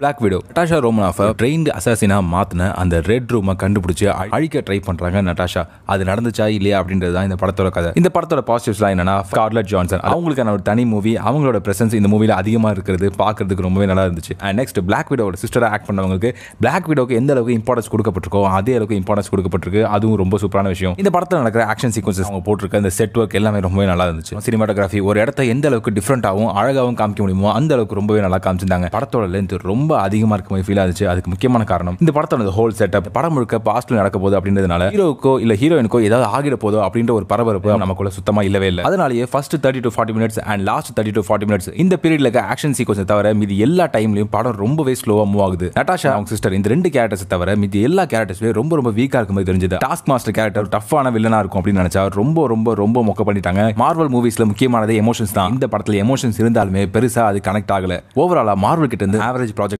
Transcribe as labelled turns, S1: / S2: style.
S1: black widow Natasha ரோமனாஃபை train அசாசினாக மாற்றின அந்த ரெட் ரூமை கண்டுபிடிச்சி அழிக்க ட்ரை பண்ணுறாங்க நட்டாஷா அது நடந்துச்சா இல்லையா அப்படின்றது தான் இந்த படத்தோட கதை இந்த படத்தோட பாசிட்டிவ்ஸ்லாம் என்னன்னா கார்லட் ஜான்சன் அவங்களுக்கான ஒரு தனி மூவி அவங்களோட பிரசன்ஸ் இந்த மூவியில் அதிகமாக இருக்கிறது பார்க்கறதுக்கு ரொம்பவே நல்லா இருந்துச்சு அண்ட் நெக்ஸ்ட் பிளாக் விடோட சிஸ்டராக ஆக்ட் பண்ணவங்களுக்கு பிளாக் விடோக்கு எந்த அளவுக்கு இம்பார்ட்டன்ஸ் கொடுக்கப்பட்டிருக்கோ அதே அளவுக்கு இம்பார்ட்டன்ஸ் கொடுக்கப்பட்டிருக்கு அதுவும் ரொம்ப சூப்பரான விஷயம் இந்த படத்தில் நடக்கிற ஆக்ஷன் சீக்வன்சஸ் அவங்க போட்டிருக்க அந்த செட் ஒர்க் எல்லாமே ரொம்பவே நல்லா இருந்துச்சு சினிமாட்டோகிராஃபி ஒரு இடத்த எந்த அளவுக்கு டிஃப்ரெண்ட்டாகவும் அழகாகவும் காமிக்க முடியுமோ அந்த அளவுக்கு ரொம்பவே நல்லா காமிச்சிருந்தாங்க படத்தோட லென்த் ரொம்ப ரொம்ப அதிகமா இருக்க மாதிரி ஃபீல் ஆச்சு அதுக்கு முக்கியமான காரணம் இந்த படத்தோட ஹோல் செட்டப் படம் முழுக்க பாஸ்ட்ல நடக்க போது அப்படின்றதுனால ஹீரோக்கோ இல்ல ஹீரோயினுக்கோ ஏதாவது ஆகிட போதோ அப்படின்ற ஒரு பரபரப்பு நமக்குள்ள சுத்தமா இல்லவே இல்லை அதனாலேயே first thirty to forty minutes and last thirty to forty minutes இந்த பீரியட்ல இருக்க ஆக்ஷன் சீக்வன்ஸ் தவிர மீதி எல்லா டைம்லயும் படம் ரொம்பவே ஸ்லோவா மூவ் ஆகுது நட்டாஷா அவங்க சிஸ்டர் இந்த ரெண்டு கேரக்டர்ஸ் தவிர மீதி எல்லா கேரக்டர்ஸ்லயும் ரொம்ப ரொம்ப வீக்கா இருக்கும் போது தெரிஞ்சது டாஸ்க் மாஸ்டர் கேரக்டர் டஃபான வில்லனா இருக்கும் அப்படின்னு நினைச்சா ரொம்ப ரொம்ப ரொம்ப மொக்க பண்ணிட்டாங்க மார்வல் மூவிஸ்ல முக்கியமானது எமோஷன்ஸ் தான் இந்த படத்துல எமோஷன்ஸ் இருந்தாலுமே பெருசா அது கனெக்ட் ஆகல ஓவராலா மார்வல் கிட்ட இருந்து ஆவரேஜ் ப்ராஜெக்ட்